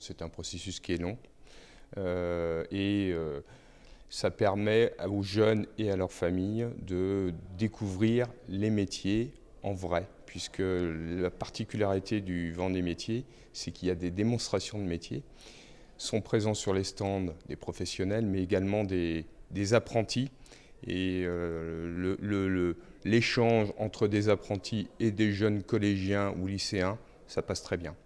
C'est un processus qui est long euh, et euh, ça permet aux jeunes et à leurs familles de découvrir les métiers en vrai, puisque la particularité du vent des métiers, c'est qu'il y a des démonstrations de métiers. Sont présents sur les stands des professionnels, mais également des, apprentis. Et euh, l'échange entre des apprentis et des jeunes collégiens ou lycéens, ça passe très bien.